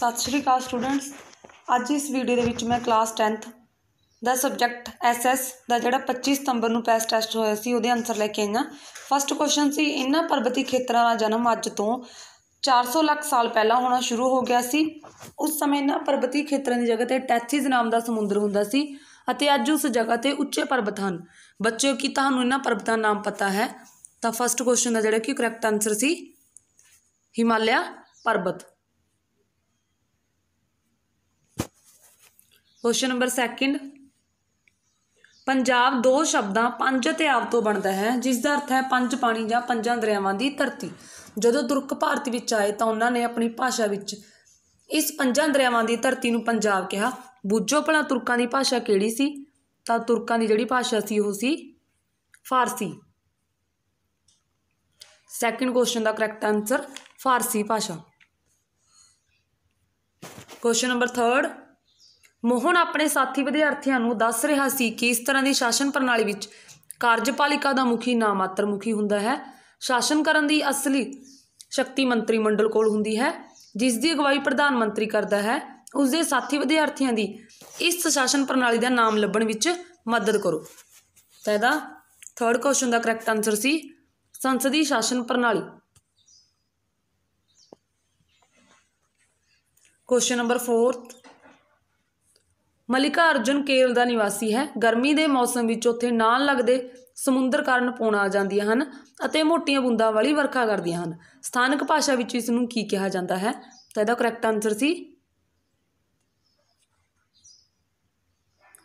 ਸਤਿ ਸ਼੍ਰੀ ਅਕਾਲ ਸਟੂਡੈਂਟਸ ਅੱਜ ਇਸ ਵੀਡੀਓ ਦੇ ਵਿੱਚ ਮੈਂ ਕਲਾਸ 10th ਦਾ ਸਬਜੈਕਟ ਐਸਐਸ ਦਾ ਜਿਹੜਾ 25 ਸਤੰਬਰ ਨੂੰ ਪੈਸ ਟੈਸਟ ਹੋਇਆ ਸੀ ਉਹਦੇ ਆਨਸਰ ਲੈ ਕੇ ਆਈ ਹਾਂ ਫਸਟ ਕੁਐਸਚਨ ਸੀ ਇਹਨਾਂ ਪਰਬਤੀ ਖੇਤਰਾਂ ਦਾ ਜਨਮ ਅੱਜ ਤੋਂ 400 ਲੱਖ ਸਾਲ ਪਹਿਲਾਂ ਹੋਣਾ ਸ਼ੁਰੂ ਹੋ ਗਿਆ ਸੀ ਉਸ ਸਮੇਂ ਇਹਨਾਂ ਪਰਬਤੀ ਖੇਤਰਾਂ ਦੀ ਜਗ੍ਹਾ ਤੇ ਟੈਥਿਸ ਨਾਮ ਦਾ ਸਮੁੰਦਰ ਹੁੰਦਾ ਸੀ ਅਤੇ ਅੱਜ ਉਸ ਜਗ੍ਹਾ ਤੇ ਉੱਚੇ ਪਰਬਤ ਹਨ ਬੱਚਿਓ ਕੀ ਤੁਹਾਨੂੰ ਇਹਨਾਂ ਪਰਬਤਾਂ ਦਾ ਨਾਮ ਪਤਾ ਹੈ ਤਾਂ ਫਸਟ ਕੁਐਸਚਨ ਦਾ ਜਿਹੜਾ ਕਿ ਕਰੈਕਟ ਆਨਸਰ ਸੀ ਹਿਮਾਲਿਆ ਪਰਬਤ ਕੁਐਸਚਨ ਨੰਬਰ 2 ਪੰਜਾਬ ਦੋ ਸ਼ਬਦਾਂ ਪੰਜ ਅਤੇ ਆਬ ਤੋਂ ਬਣਦਾ ਹੈ ਜਿਸ ਦਾ ਅਰਥ ਹੈ ਪੰਜ ਪਾਣੀ ਜਾਂ ਪੰਜਾਂ ਦਰਿਆਵਾਂ ਦੀ ਧਰਤੀ ਜਦੋਂ ਤੁਰਕ ਭਾਰਤ ਵਿੱਚ ਆਏ ਤਾਂ ਉਹਨਾਂ ਨੇ ਆਪਣੀ ਭਾਸ਼ਾ ਵਿੱਚ ਇਸ ਪੰਜਾਂ ਦਰਿਆਵਾਂ ਦੀ ਧਰਤੀ ਨੂੰ ਪੰਜਾਬ ਕਿਹਾ ਬੁੱਝੋ ਭਲਾ ਤੁਰਕਾਂ ਦੀ ਭਾਸ਼ਾ ਕਿਹੜੀ ਸੀ ਤਾਂ ਤੁਰਕਾਂ ਦੀ ਜਿਹੜੀ ਭਾਸ਼ਾ ਸੀ ਉਹ ਸੀ ਫਾਰਸੀ ਸੈਕੰਡ ਕੁਐਸਚਨ ਦਾ ਕਰੈਕਟ ਆਨਸਰ ਫਾਰਸੀ ਭਾਸ਼ਾ ਕੁਐਸਚਨ ਨੰਬਰ 3 ਮੋਹਨ ਆਪਣੇ ਸਾਥੀ ਵਿਦਿਆਰਥੀਆਂ ਨੂੰ ਦੱਸ ਰਿਹਾ ਸੀ ਕਿ ਇਸ ਤਰ੍ਹਾਂ ਦੀ ਸ਼ਾਸਨ ਪ੍ਰਣਾਲੀ ਵਿੱਚ ਕਾਰਜਪਾਲਿਕਾ ਦਾ ਮੁਖੀ ਨਾ ਮਾਤਰ ਮੁਖੀ ਹੁੰਦਾ ਹੈ ਸ਼ਾਸਨ ਕਰਨ ਦੀ ਅਸਲੀ ਸ਼ਕਤੀ ਮੰਤਰੀ ਮੰਡਲ ਕੋਲ ਹੁੰਦੀ ਹੈ ਜਿਸ ਦੀ ਅਗਵਾਈ ਪ੍ਰਧਾਨ ਮੰਤਰੀ ਕਰਦਾ ਹੈ ਉਸ ਦੇ ਸਾਥੀ ਵਿਦਿਆਰਥੀਆਂ ਦੀ ਇਸ ਸ਼ਾਸਨ ਪ੍ਰਣਾਲੀ ਦਾ ਨਾਮ ਲੱਭਣ ਵਿੱਚ ਮਦਦ ਕਰੋ ਤਾਂ ਇਹਦਾ ਥਰਡ ਕੁਐਸਚਨ ਦਾ ਕਰੈਕਟ ਆਨਸਰ ਸੀ ਸੰਸਦੀ ਸ਼ਾਸਨ ਪ੍ਰਣਾਲੀ ਕੁਐਸਚਨ ਨੰਬਰ 4 ਮਲਿਕਾ ਅਰਜੁਨ ਕੇਰਲ ਦਾ ਨਿਵਾਸੀ ਹੈ ਗਰਮੀ ਦੇ ਮੌਸਮ ਵਿੱਚ ਉੱਥੇ ਨਾਲ ਲੱਗਦੇ ਸਮੁੰਦਰ ਕਾਰਨ ਪੋਣਾ ਆ ਜਾਂਦੀਆਂ ਹਨ ਅਤੇ ਮੋਟੀਆਂ ਬੂੰਦਾਂ ਵਾਲੀ ਵਰਖਾ ਕਰਦੀਆਂ ਹਨ ਸਥਾਨਕ ਭਾਸ਼ਾ ਵਿੱਚ ਇਸ ਨੂੰ ਕੀ ਕਿਹਾ ਜਾਂਦਾ ਹੈ ਤਾਂ ਇਹਦਾ ਕਰੈਕਟ ਆਨਸਰ ਸੀ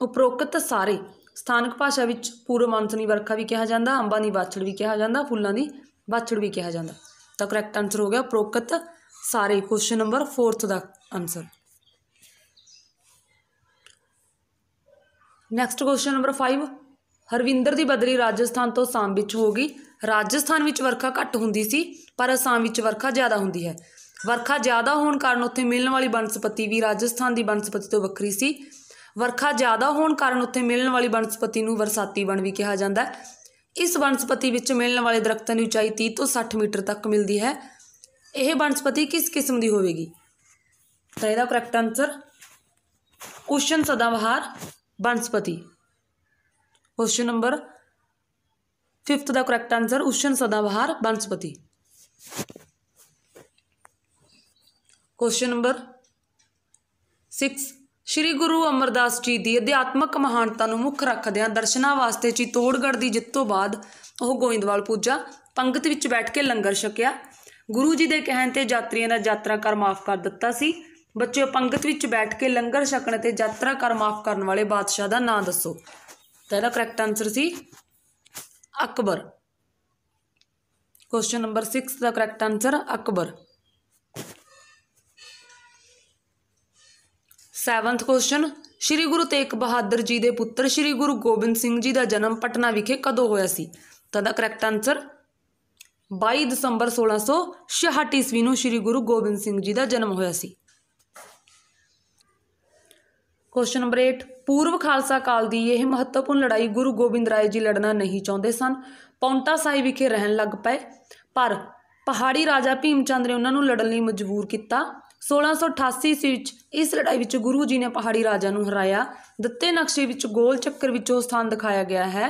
ਉਪਰੋਕਤ ਸਾਰੇ ਸਥਾਨਕ ਭਾਸ਼ਾ ਵਿੱਚ ਪੂਰਵ ਮਾਨਸੂਨੀ ਵਰਖਾ ਵੀ ਕਿਹਾ ਜਾਂਦਾ ਅੰਬਾਂ ਦੀ ਵਾਛੜ ਵੀ ਕਿਹਾ ਜਾਂਦਾ ਫੁੱਲਾਂ ਦੀ ਵਾਛੜ ਵੀ ਕਿਹਾ ਜਾਂਦਾ ਤਾਂ ਕਰੈਕਟ ਆਨਸਰ ਹੋ ਗਿਆ ਉਪਰੋਕਤ ਸਾਰੇ ਕੁਐਸਚਨ ਨੰਬਰ 4th ਦਾ answer next question number 5 Harvinder ਦੀ ਬਦਲੀ ਰਾਜਸਥਾਨ ਤੋਂ ਆਸਾਮ ਵਿੱਚ ਹੋ ਗਈ ਰਾਜਸਥਾਨ ਵਿੱਚ ਵਰਖਾ ਘੱਟ ਹੁੰਦੀ ਸੀ ਪਰ ਆਸਾਮ ਵਿੱਚ ਵਰਖਾ ਜ਼ਿਆਦਾ ਹੁੰਦੀ ਹੈ ਵਰਖਾ ਜ਼ਿਆਦਾ ਹੋਣ ਕਾਰਨ ਉੱਥੇ ਮਿਲਣ ਵਾਲੀ ਬਨਸਪਤੀ ਵੀ ਰਾਜਸਥਾਨ ਦੀ ਬਨਸਪਤੀ ਤੋਂ ਵੱਖਰੀ ਸੀ ਵਰਖਾ ਜ਼ਿਆਦਾ ਹੋਣ ਕਾਰਨ ਉੱਥੇ ਮਿਲਣ ਵਾਲੀ ਬਨਸਪਤੀ ਨੂੰ ਵਰਸਾਤੀ ਬਣ ਵੀ ਕਿਹਾ ਜਾਂਦਾ ਹੈ ਇਸ ਬਨਸਪਤੀ ਵਿੱਚ ਮਿਲਣ ਵਾਲੇ ਦਰਖਤਾਂ ਦੀ ਉਚਾਈ 30 ਤੋਂ 60 ਮੀਟਰ ਤੱਕ ਮਿਲਦੀ ਹੈ ਇਹ ਬਨਸਪਤੀ ਕਿਸ ਕਿਸਮ ਦੀ ਹੋਵੇਗੀ ਤਾਂ ਇਹਦਾ ਕਰੈਕਟ ਆਨਸਰ ਕੁਐਸਚਨ ਬਹਾਰ ਬਨਸਪਤੀ ਕੁਐਸਚਨ ਨੰਬਰ 5th ਦਾ ਕਰੈਕਟ ਆਨਸਰ ਉਸ਼ਨ ਸਦਾਬਹਾਰ ਬਨਸਪਤੀ ਕੁਐਸਚਨ ਨੰਬਰ 6 ਸ਼੍ਰੀ ਗੁਰੂ ਅਮਰਦਾਸ ਜੀ ਦੀ ਅਧਿਆਤਮਕ ਮਹਾਨਤਾ ਨੂੰ ਮੁੱਖ ਰੱਖਦਿਆਂ ਦਰਸ਼ਨਾ ਵਾਸਤੇ ਤੋੜਗੜ ਦੀ ਜਿੱਤ ਤੋਂ ਬਾਅਦ ਉਹ ਗੋਇੰਦਵਾਲ ਪੂਜਾ ਪੰਗਤ ਵਿੱਚ ਬੈਠ ਕੇ ਲੰਗਰ ਛਕਿਆ ਗੁਰੂ ਜੀ ਦੇ ਕਹਿਣ ਤੇ ਯਾਤਰੀਆਂ ਦਾ ਯਾਤਰਾ ਕਰ ਮਾਫ ਕਰ ਦਿੱਤਾ ਸੀ ਬੱਚਿਓ ਪੰਗਤ ਵਿੱਚ ਬੈਠ ਕੇ ਲੰਗਰ ਛਕਣ ਤੇ ਯਾਤਰਾ ਕਰ ਮਾਫ ਕਰਨ ਵਾਲੇ ਬਾਦਸ਼ਾਹ ਦਾ ਨਾਂ ਦੱਸੋ ਤਾਂ ਇਹਦਾ ਕਰੈਕਟ ਆਨਸਰ ਸੀ ਅਕਬਰ ਕੁਐਸਚਨ ਨੰਬਰ 6 ਦਾ correct answer Akbar 7th question Shri Guru Tegh Bahadur ji ਦੇ ਪੁੱਤਰ ਸ਼੍ਰੀ ਗੁਰੂ ਗੋਬਿੰਦ ਸਿੰਘ ਜੀ ਦਾ ਜਨਮ ਪਟਨਾ ਵਿਖੇ ਕਦੋਂ ਹੋਇਆ ਸੀ ਤਾਂ ਦਾ ਕਰੈਕਟ ਆਨਸਰ 22 ਦਸੰਬਰ 1666 ਈਸਵੀ ਨੂੰ ਸ਼੍ਰੀ ਗੁਰੂ ਗੋਬਿੰਦ ਸਿੰਘ ਜੀ ਦਾ ਜਨਮ ਹੋਇਆ ਸੀ ਕੁਐਸਚਨ ਨੰਬਰ 8 ਪੂਰਵ ਖਾਲਸਾ ਕਾਲ ਦੀ ਇਹ ਮਹੱਤਵਪੂਰਨ ਲੜਾਈ ਗੁਰੂ ਗੋਬਿੰਦ ਰਾਏ ਜੀ ਲੜਨਾ ਨਹੀਂ ਚਾਹੁੰਦੇ ਸਨ ਪੌਂਟਾ ਸਾਹਿਬ ਵਿਖੇ ਰਹਿਣ ਲੱਗ ਪਏ ਪਰ ਪਹਾੜੀ ਰਾਜਾ ਭੀਮ ਚੰਦ ਨੇ ਉਹਨਾਂ ਨੂੰ ਲੜਨ ਲਈ ਮਜਬੂਰ ਕੀਤਾ 1688 ਸੀ ਵਿੱਚ ਇਸ ਲੜਾਈ ਵਿੱਚ ਗੁਰੂ ਜੀ ਨੇ ਪਹਾੜੀ ਰਾਜਾ ਨੂੰ ਹਰਾਇਆ ਦਿੱਤੇ ਨਕਸ਼ੇ ਵਿੱਚ ਗੋਲ ਚੱਕਰ ਵਿੱਚ ਉਹ ਸਥਾਨ ਦਿਖਾਇਆ ਗਿਆ ਹੈ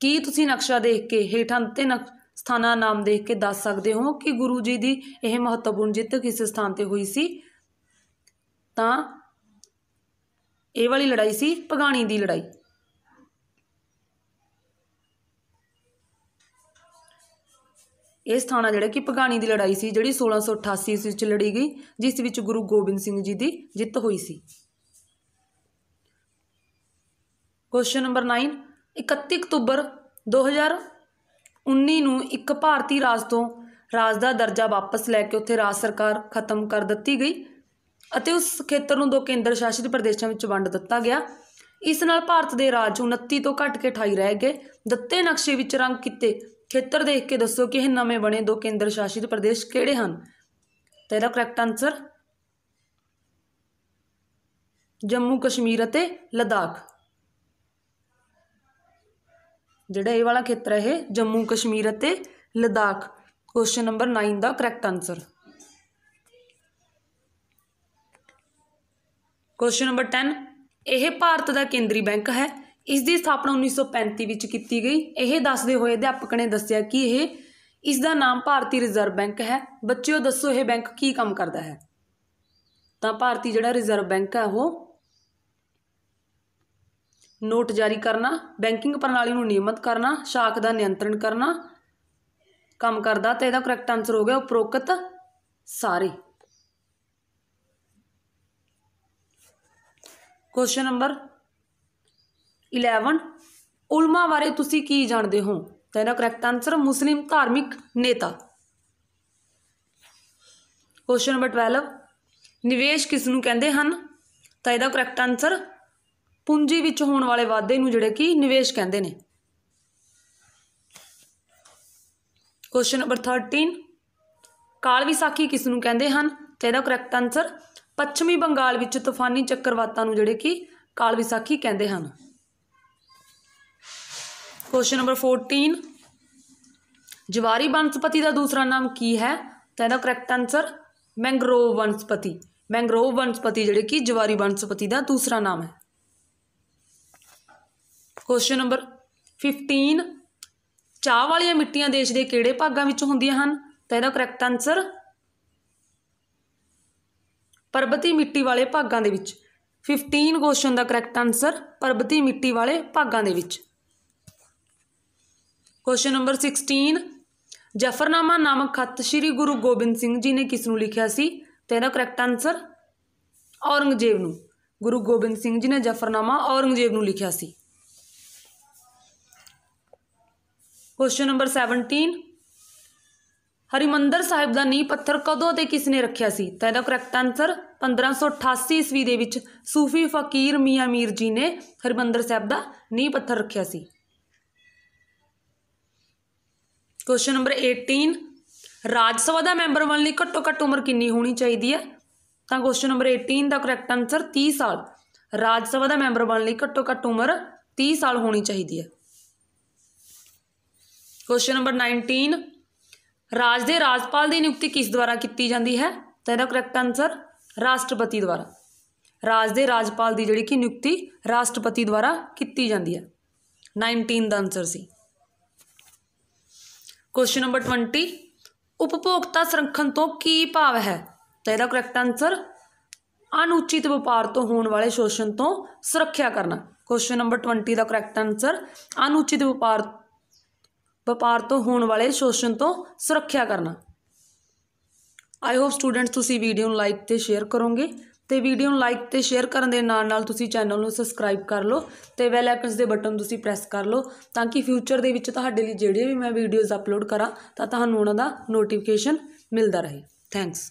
ਕੀ ਤੁਸੀਂ ਨਕਸ਼ਾ ਦੇਖ ਕੇ ਹੇਠਾਂ ਦਿੱਤੇ ਸਥਾਨਾਂ ਨਾਮ ਦੇਖ ਕੇ ਦੱਸ ਸਕਦੇ ਹੋ ਕਿ ਗੁਰੂ ਜੀ ਦੀ ਇਹ ਮਹੱਤਵਪੂਰਨ ਜਿੱਤ ਕਿਸ ਸਥਾਨ ਤੇ ਹੋਈ ਸੀ ਤਾਂ ਇਹ ਵਾਲੀ ਲੜਾਈ ਸੀ ਪਗਾਣੀ ਦੀ ਲੜਾਈ ਇਹ ਸਥਾਨਾ ਜਿਹੜਾ ਕਿ ਪਗਾਣੀ ਦੀ ਲੜਾਈ ਸੀ ਜਿਹੜੀ 1688 ਈਸਵੀ ਵਿੱਚ ਲੜੀ ਗਈ ਜਿਸ ਵਿੱਚ ਗੁਰੂ ਗੋਬਿੰਦ ਸਿੰਘ ਜੀ ਦੀ ਜਿੱਤ ਹੋਈ ਸੀ ਕੁਐਸਚਨ ਨੰਬਰ 9 31 ਅਕਤੂਬਰ 2019 ਨੂੰ ਇੱਕ ਭਾਰਤੀ ਰਾਜ ਤੋਂ ਰਾਜ ਦਾ ਦਰਜਾ ਵਾਪਸ ਲੈ ਕੇ ਉੱਥੇ ਰਾਜ ਸਰਕਾਰ ਖਤਮ ਕਰ ਦਿੱਤੀ ਗਈ ਅਤੇ ਉਸ ਖੇਤਰ ਨੂੰ ਦੋ ਕੇਂਦਰ ਸ਼ਾਸਿਤ ਪ੍ਰਦੇਸ਼ਾਂ ਵਿੱਚ ਵੰਡ ਦਿੱਤਾ ਗਿਆ ਇਸ ਨਾਲ ਭਾਰਤ ਦੇ ਰਾਜ 29 ਤੋਂ ਘਟ ਕੇ 28 ਰਹਿ ਗਏ ਦਿੱਤੇ ਨਕਸ਼ੇ ਵਿੱਚ ਰੰਗ ਕੀਤੇ ਖੇਤਰ ਦੇਖ ਕੇ ਦੱਸੋ ਕਿ ਇਹ ਨਵੇਂ ਬਣੇ ਦੋ ਕੇਂਦਰ ਸ਼ਾਸਿਤ ਪ੍ਰਦੇਸ਼ ਕਿਹੜੇ ਹਨ ਤੇ ਇਹਦਾ ਕਰੈਕਟ ਆਨਸਰ ਜੰਮੂ ਕਸ਼ਮੀਰ ਅਤੇ ਲਦਾਖ ਜਿਹੜਾ ਇਹ ਵਾਲਾ ਖੇਤਰ ਹੈ ਇਹ ਜੰਮੂ ਕਸ਼ਮੀਰ ਅਤੇ ਲਦਾਖ ਕੁਐਸਚਨ ਨੰਬਰ 9 ਦਾ ਕਰੈਕਟ ਆਨਸਰ ਕੁਐਸਚਨ ਨੰਬਰ 10 ਇਹ ਭਾਰਤ ਦਾ ਕੇਂਦਰੀ ਬੈਂਕ ਹੈ ਇਸ ਦੀ ਸਥਾਪਨਾ 1935 ਵਿੱਚ ਕੀਤੀ ਗਈ ਇਹ ਦੱਸਦੇ ਹੋਏ ਅਧਿਆਪਕ ਨੇ ਦੱਸਿਆ ਕਿ ਇਹ ਇਸ ਦਾ ਨਾਮ ਭਾਰਤੀ ਰਿਜ਼ਰਵ ਬੈਂਕ ਹੈ ਬੱਚਿਓ ਦੱਸੋ ਇਹ ਬੈਂਕ ਕੀ ਕੰਮ ਕਰਦਾ ਹੈ ਤਾਂ ਭਾਰਤੀ ਜਿਹੜਾ ਰਿਜ਼ਰਵ ਬੈਂਕ ਹੈ ਉਹ ਨੋਟ ਜਾਰੀ ਕਰਨਾ ਬੈਂਕਿੰਗ ਪ੍ਰਣਾਲੀ ਨੂੰ ਨਿਯਮਤ ਕਰਨਾ ਸ਼ਾਖ ਦਾ ਨਿਯੰਤਰਣ ਕਰਨਾ ਕੰਮ ਕਰਦਾ ਤੇ ਇਹਦਾ ਕਰੈਕਟ ਆਨਸਰ ਹੋ ਗਿਆ ਉਪਰੋਕਤ ਸਾਰੇ ਕੁਐਸਚਨ ਨੰਬਰ 11 ਉਲਮਾ ਬਾਰੇ ਤੁਸੀਂ ਕੀ ਜਾਣਦੇ ਹੋ ਤਾਂ ਇਹਦਾ ਕਰੈਕਟ ਆਨਸਰ ਮੁਸਲਿਮ ਧਾਰਮਿਕ ਨੇਤਾ ਕੁਐਸਚਨ ਨੰਬਰ 12 ਨਿਵੇਸ਼ ਕਿਸ ਨੂੰ ਕਹਿੰਦੇ ਹਨ ਤਾਂ ਇਹਦਾ ਕਰੈਕਟ ਆਨਸਰ ਪੂੰਜੀ ਵਿੱਚ ਹੋਣ ਵਾਲੇ ਵਾਧੇ ਨੂੰ ਜਿਹੜੇ ਕਿ ਨਿਵੇਸ਼ ਕਹਿੰਦੇ ਨੇ ਕੁਐਸਚਨ ਨੰਬਰ 13 ਕਾਲ ਵਿਸਾਖੀ ਕਿਸ ਨੂੰ ਕਹਿੰਦੇ ਹਨ ਤਾਂ ਇਹਦਾ ਕਰੈਕਟ ਆਨਸਰ ਪੱਛਮੀ ਬੰਗਾਲ ਵਿੱਚ ਤੂਫਾਨੀ ਚੱਕਰਵਾਤਾਂ ਨੂੰ ਜਿਹੜੇ ਕਿ ਕਾਲ ਵਿਸਾਖੀ ਕਹਿੰਦੇ ਹਨ ਕੁਐਸਚਨ ਨੰਬਰ 14 ਜਵਾਰੀ ਬਨਸਪਤੀ ਦਾ ਦੂਸਰਾ ਨਾਮ ਕੀ ਹੈ ਤਾਂ ਇਹਦਾ ਕਰੈਕਟ ਆਨਸਰ ਮੈਂਗਰੋਵ ਬਨਸਪਤੀ ਮੈਂਗਰੋਵ ਬਨਸਪਤੀ ਜਿਹੜੇ ਕਿ ਜਵਾਰੀ ਬਨਸਪਤੀ ਦਾ ਦੂਸਰਾ ਨਾਮ ਹੈ ਕੁਐਸਚਨ ਨੰਬਰ 15 ਚਾਹ ਵਾਲੀਆਂ ਮਿੱਟੀਆਂ ਦੇਸ਼ ਦੇ ਕਿਹੜੇ ਭਾਗਾਂ ਵਿੱਚ ਹੁੰਦੀਆਂ ਹਨ ਤਾਂ ਇਹਦਾ ਕਰੈਕਟ ਆਨਸਰ ਪਰਬਤੀ ਮਿੱਟੀ ਵਾਲੇ ਭਾਗਾਂ ਦੇ ਵਿੱਚ 15 ਕੁਐਸਚਨ ਦਾ ਕਰੈਕਟ ਆਨਸਰ ਪਰਬਤੀ ਮਿੱਟੀ ਵਾਲੇ ਭਾਗਾਂ ਦੇ ਵਿੱਚ ਕੁਐਸਚਨ ਨੰਬਰ 16 ਜਫਰਨਾਮਾ ਨਾਮਕ ਖੱਤ ਸ੍ਰੀ ਗੁਰੂ ਗੋਬਿੰਦ ਸਿੰਘ ਜੀ ਨੇ ਕਿਸ ਨੂੰ ਲਿਖਿਆ ਸੀ ਤੇ ਇਹਦਾ ਕਰੈਕਟ ਆਨਸਰ ਔਰੰਗਜ਼ੇਬ ਨੂੰ ਗੁਰੂ ਗੋਬਿੰਦ ਸਿੰਘ ਜੀ ਨੇ ਜਫਰਨਾਮਾ ਔਰੰਗਜ਼ੇਬ ਨੂੰ ਲਿਖਿਆ ਸੀ ਕੁਐਸਚਨ ਨੰਬਰ 17 ਹਰਿਮੰਦਰ ਸਾਹਿਬ ਦਾ ਨੀਂਹ ਪੱਥਰ ਕਦੋਂ ਤੇ ਕਿਸ ਨੇ ਰੱਖਿਆ ਸੀ ਤਾਂ ਇਹਦਾ ਕਰੈਕਟ ਆਨਸਰ 1588 ਈਸਵੀ ਦੇ ਵਿੱਚ ਸੂਫੀ ਫਕੀਰ ਮੀਆਂ ਮੀਰ ਜੀ ਨੇ ਹਰਿਮੰਦਰ ਸਾਹਿਬ ਦਾ ਨੀਂਹ ਪੱਥਰ ਰੱਖਿਆ ਸੀ ਕੁਐਸਚਨ ਨੰਬਰ 18 ਰਾਜ ਸਭਾ ਦਾ ਮੈਂਬਰ ਬਣਨ ਲਈ ਘੱਟੋ ਘੱਟ ਉਮਰ ਕਿੰਨੀ ਹੋਣੀ ਚਾਹੀਦੀ ਹੈ ਤਾਂ ਕੁਐਸਚਨ ਨੰਬਰ 18 ਦਾ ਕਰੈਕਟ ਆਨਸਰ 30 ਸਾਲ ਰਾਜ ਸਭਾ ਦਾ ਮੈਂਬਰ ਬਣਨ ਲਈ ਘੱਟੋ ਘੱਟ ਉਮਰ 30 ਸਾਲ ਹੋਣੀ ਚਾਹੀਦੀ ਹੈ ਕੁਐਸਚਨ ਨੰਬਰ 19 ਰਾਜ ਦੇ ਰਾਜਪਾਲ ਦੀ ਨਿਯੁਕਤੀ ਕਿਸ ਦੁਆਰਾ ਕੀਤੀ ਜਾਂਦੀ ਹੈ ਤਾਂ ਇਹਦਾ ਕਰੈਕਟ ਆਨਸਰ ਰਾਸ਼ਟਰਪਤੀ ਦੁਆਰਾ ਰਾਜ ਦੇ ਰਾਜਪਾਲ ਦੀ ਜਿਹੜੀ ਕਿ ਨਿਯੁਕਤੀ ਰਾਸ਼ਟਰਪਤੀ ਦੁਆਰਾ ਕੀਤੀ ਜਾਂਦੀ ਹੈ 19 ਦਾ ਆਨਸਰ ਸੀ ਕੁਐਸਚਨ ਨੰਬਰ 20 ਉਪਭੋਗਤਾ ਸੰਰਖਣ ਤੋਂ ਕੀ ਭਾਵ ਹੈ ਤਾਂ ਇਹਦਾ ਕਰੈਕਟ ਆਨਸਰ ਅਨੁਚਿਤ ਵਪਾਰ ਤੋਂ ਹੋਣ ਵਾਲੇ ਸ਼ੋਸ਼ਣ ਤੋਂ ਸੁਰੱਖਿਆ ਕਰਨਾ ਕੁਐਸਚਨ ਨੰਬਰ 20 ਦਾ ਕਰੈਕਟ ਆਨਸਰ ਅਨੁਚਿਤ ਵਪਾਰ ਵਪਾਰ ਤੋਂ ਹੋਣ ਵਾਲੇ ਸ਼ੋਸ਼ਣ ਤੋਂ ਸੁਰੱਖਿਆ ਕਰਨਾ ਆਈ ਹੋਪ ਸਟੂਡੈਂਟਸ ਤੁਸੀਂ ਵੀਡੀਓ ਨੂੰ ਲਾਈਕ ਤੇ ਸ਼ੇਅਰ ਕਰੋਗੇ ਤੇ ਵੀਡੀਓ ਨੂੰ ਲਾਈਕ ਤੇ ਸ਼ੇਅਰ ਕਰਨ ਦੇ ਨਾਲ ਨਾਲ ਤੁਸੀਂ ਚੈਨਲ ਨੂੰ ਸਬਸਕ੍ਰਾਈਬ ਕਰ ਲਓ ਤੇ ਬੈਲ ਆਈਕਨਸ ਦੇ ਬਟਨ ਤੁਸੀਂ ਪ੍ਰੈਸ ਕਰ ਲਓ ਤਾਂ ਕਿ ਫਿਊਚਰ ਦੇ ਵਿੱਚ ਤੁਹਾਡੇ ਲਈ ਜਿਹੜੇ ਵੀ ਮੈਂ ਵੀਡੀਓਜ਼ ਅਪਲੋਡ ਕਰਾਂ ਤਾਂ ਤੁਹਾਨੂੰ ਉਹਨਾਂ ਦਾ ਨੋਟੀਫਿਕੇਸ਼ਨ ਮਿਲਦਾ ਰਹੇ ਥੈਂਕਸ